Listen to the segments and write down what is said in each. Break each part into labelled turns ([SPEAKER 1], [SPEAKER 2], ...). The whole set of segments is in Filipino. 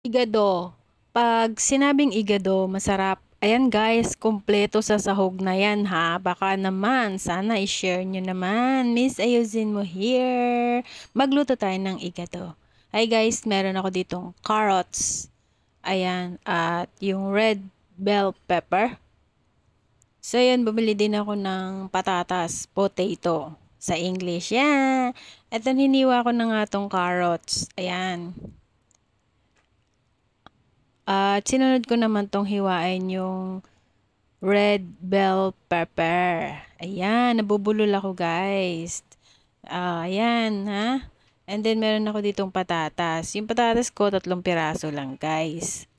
[SPEAKER 1] Igado. Pag sinabing igado, masarap. Ayan guys, kompleto sa sahog na yan ha. Baka naman, sana i-share nyo naman. Miss Ayuzin mo here. Magluto tayo ng igado. Hi guys, meron ako ditong carrots. Ayan, at yung red bell pepper. So yan, bumili din ako ng patatas, potato. Sa English, yan. Yeah. At hiniwa ko na nga tong carrots. Ayan. At sinunod ko naman tong hiwain yung red bell pepper. Ayan, nabubulol ako guys. Uh, ayan, ha? And then meron ako ditong patatas. Yung patatas ko, tatlong piraso lang guys.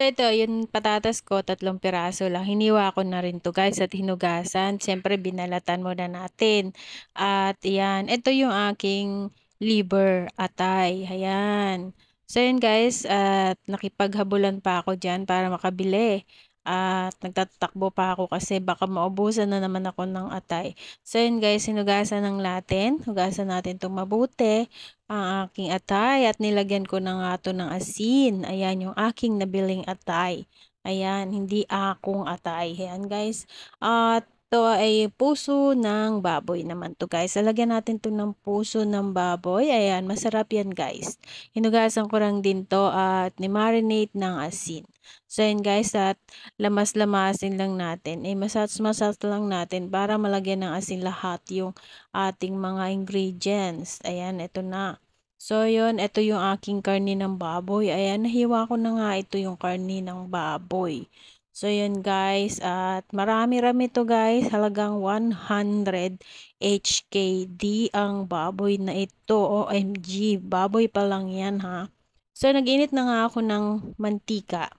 [SPEAKER 1] Ito, yung patatas ko, tatlong piraso lang. Hiniwa ko na rin to guys at hinugasan. Siyempre, binalatan mo na natin. At ayan, ito yung aking liver atay. Ayan. So yun guys, at uh, nakipaghabulan pa ako dyan para makabili. At uh, nagtatakbo pa ako kasi baka maubusan na naman ako ng atay. So yun guys, hinugasan ng natin. Hugasan natin itong mabuti ang aking atay at nilagyan ko ng ato ng asin. Ayan yung aking nabiling atay. Ayan, hindi akong atay. Ayan guys. At uh, to ay puso ng baboy naman to guys. Alagyan natin to ng puso ng baboy. Ayan, masarap yan guys. Hinugasan ko lang din to at ni-marinate ng asin. So yan guys, at lamas-lamasin lang natin. Eh, masats masas lang natin para malagyan ng asin lahat yung ating mga ingredients. Ayan, ito na. So, yun, ito yung aking karni ng baboy. Ayan, nahiwa ko na nga ito yung karni ng baboy. So, yun guys. At marami-rami to guys. Halagang 100 HKD ang baboy na ito. OMG, baboy pa lang yan ha. So, nag-init na nga ako ng mantika.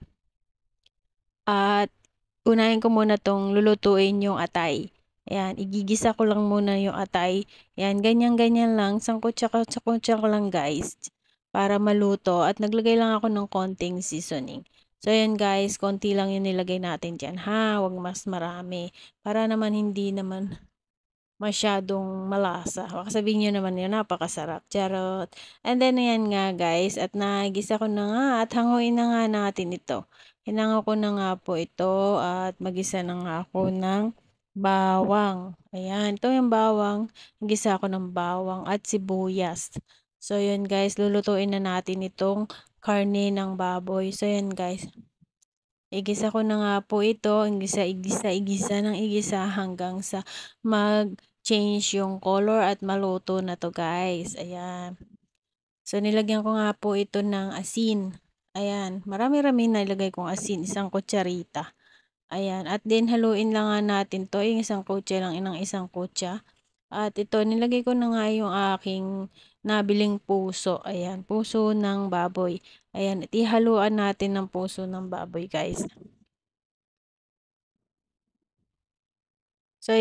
[SPEAKER 1] At unahin ko muna tong lulutuin yung atay. Ayan, igigisa ko lang muna yung atay. Ayan, ganyan-ganyan lang. Sangkutsak-sakutsak lang guys. Para maluto. At naglagay lang ako ng konting seasoning. So, ayan guys, konti lang yung nilagay natin dyan ha. Huwag mas marami. Para naman hindi naman masyadong malasa. Baka sabihin nyo naman yun, napakasarap. Charot. And then, ayan nga guys. At nagisa ko na nga. At hanguin na nga natin ito. Hinango ko na nga po ito. At magisa na nga ako ng bawang. Ayan. Ito yung bawang. Nagisa ko ng bawang at sibuyas. So, yun guys, lulutuin na natin itong karne ng baboy. So, yun guys. Igisa ko na nga po ito. Igisa, igisa, igisa ng igisa hanggang sa mag-change yung color at maluto na to guys. Ayan. So, nilagyan ko nga po ito ng asin. Ayan. Marami-rami nilagay kong asin. Isang kutsarita. Ayan. At then, haluin lang nga natin to. Yung isang kutsa lang, inang isang kutsa. At ito, nilagay ko na nga yung aking nabiling puso. Ayan, puso ng baboy. Ayan, itihaluan natin ng puso ng baboy, guys. So,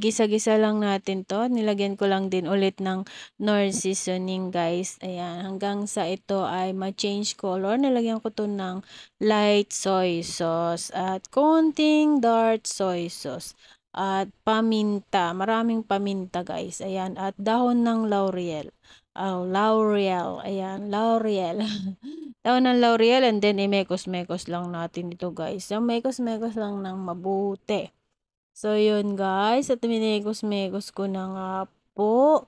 [SPEAKER 1] gisa-gisa lang natin to. Nilagyan ko lang din ulit ng nor seasoning, guys. Ayan, hanggang sa ito ay ma-change color. Nilagyan ko to ng light soy sauce at konting dark soy sauce at paminta. Maraming paminta guys. Ayan. At dahon ng laurel. Oh, laurel. Ayan. Laurel. dahon ng laurel and then imekos-mekos eh, lang natin ito guys. So, mekos-mekos lang ng mabuti. So, yun guys. At minekos-mekos ko na nga po.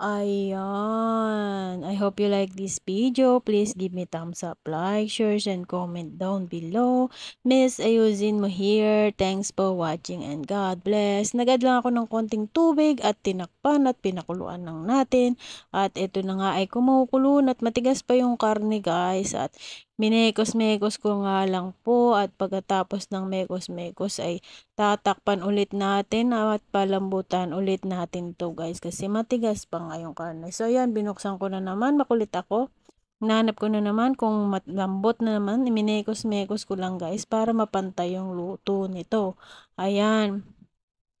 [SPEAKER 1] Ayan. I hope you like this video. Please give me thumbs up, like, shares, and comment down below. Miss Ayuzin mo here. Thanks for watching and God bless. Nagad lang ako ng konting tubig at tinakpan at pinakuluan lang natin. At ito na nga ay kumukulon at matigas pa yung karne guys. At Minekos-mekos ko nga lang po at pagkatapos ng mekos-mekos ay tatakpan ulit natin at palambutan ulit natin to guys kasi matigas pa nga karne. So ayan, binuksan ko na naman, makulit ako. Nanap ko na naman kung lambot na naman, minekos-mekos ko lang guys para mapantay yung luto nito. Ayan.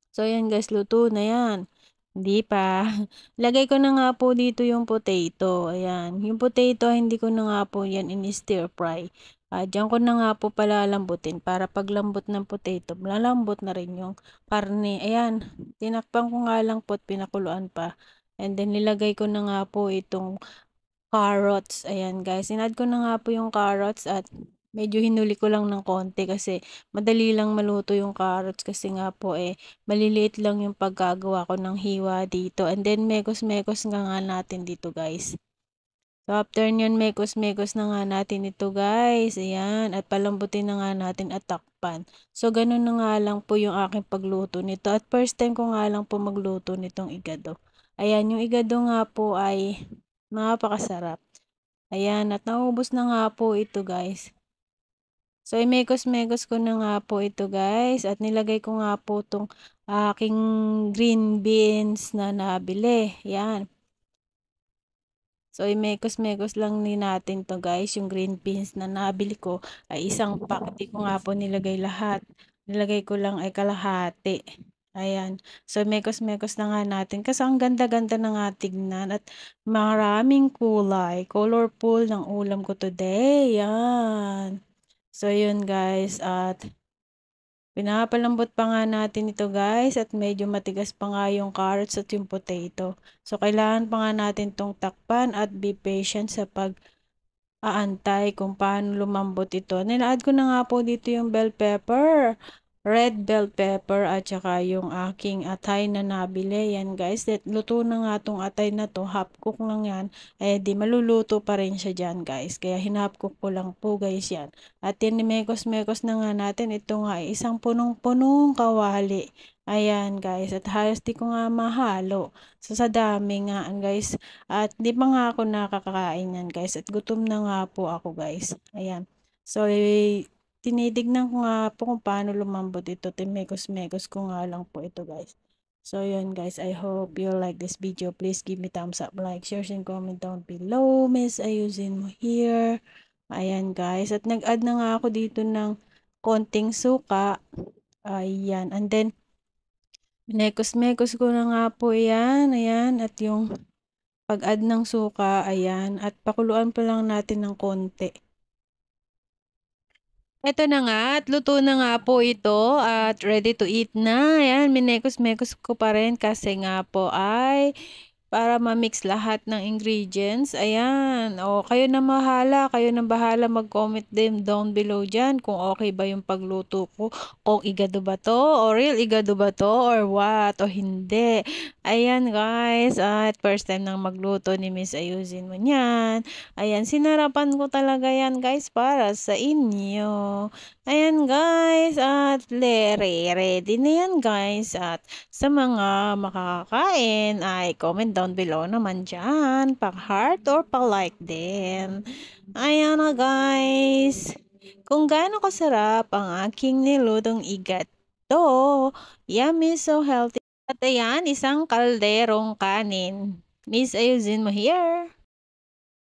[SPEAKER 1] So ayan guys, luto na yan. Hindi pa. Lagay ko na nga po dito yung potato. Ayan. Yung potato, hindi ko na nga po yan in-stir fry. Uh, diyan ko na nga po palalambutin para paglambot ng potato, lalambot na rin yung karne. Ayan. Tinakpan ko nga lang po at pinakuluan pa. And then, nilagay ko na nga po itong carrots. Ayan guys. Sinad ko na nga po yung carrots at medyo hinuli ko lang ng konti kasi madali lang maluto yung carrots kasi nga po eh maliliit lang yung paggagawa ko ng hiwa dito and then mekos-mekos nga nga natin dito guys. So after nyan mekos-mekos na nga natin ito guys. Ayan at palambutin na nga natin at takpan. So ganun na nga lang po yung aking pagluto nito at first time ko nga lang po magluto nitong igado. Ayan yung igado nga po ay napakasarap. Ayan at naubos na nga po ito guys. So, imekos-mekos eh, ko na nga po ito guys. At nilagay ko nga po itong aking green beans na nabili. Yan. So, imekos-mekos eh, lang ni natin to guys. Yung green beans na nabili ko ay isang pack. ko nga po nilagay lahat. Nilagay ko lang ay kalahati. Ayan. So, mekos-mekos na nga natin. Kasi ang ganda-ganda na nga tignan. At maraming kulay. Colorful ng ulam ko today. Ayan. So, yun guys. At, pinapalambot pa nga natin ito guys. At medyo matigas pa nga yung carrots at yung potato. So, kailangan pa nga natin itong takpan at be patient sa pag aantay kung paano lumambot ito. Nilaad ko na nga po dito yung bell pepper red bell pepper at saka yung aking atay na nabili. Yan guys, that, luto na nga tong atay na to, half cook lang yan. Eh di maluluto pa rin siya dyan guys. Kaya hinap cook ko lang po guys yan. At yan mekos-mekos na nga natin. Ito nga isang punong-punong kawali. Ayan guys, at halos di ko nga mahalo. So sa dami nga guys. At di pa nga ako nakakakain yan guys. At gutom na nga po ako guys. Ayan. So tinitignan ko nga po kung paano lumambot ito. Timekos-mekos ko nga lang po ito guys. So yun guys, I hope you like this video. Please give me thumbs up, like, share, and comment down below. Miss Ayusin mo here. Ayan guys. At nag-add na nga ako dito ng konting suka. Ayan. And then, minekos-mekos ko na nga po yan. Ayan. At yung pag-add ng suka, ayan. At pakuluan pa lang natin ng konti. Ito na nga at luto na nga po ito at ready to eat na. Ayan, minekos-mekos ko pa rin kasi nga po ay para ma-mix lahat ng ingredients. Ayan. O, kayo na mahala. Kayo na bahala mag-comment din down below dyan kung okay ba yung pagluto ko. Kung igado ba to? O real igado ba to? Or what? O hindi. Ayan guys. At first time nang magluto ni Miss Ayusin mo yan. Ayan. Sinarapan ko talaga yan guys para sa inyo. Ayan guys. At ready na yan guys. At sa mga makakain ay comment down below naman dyan. Pang heart or pang like din. Ayan na guys. Kung gaano kasarap ang aking nilutong igat to. Yummy, so healthy. At ayan, isang kalderong kanin. Miss Ayuzin mo here.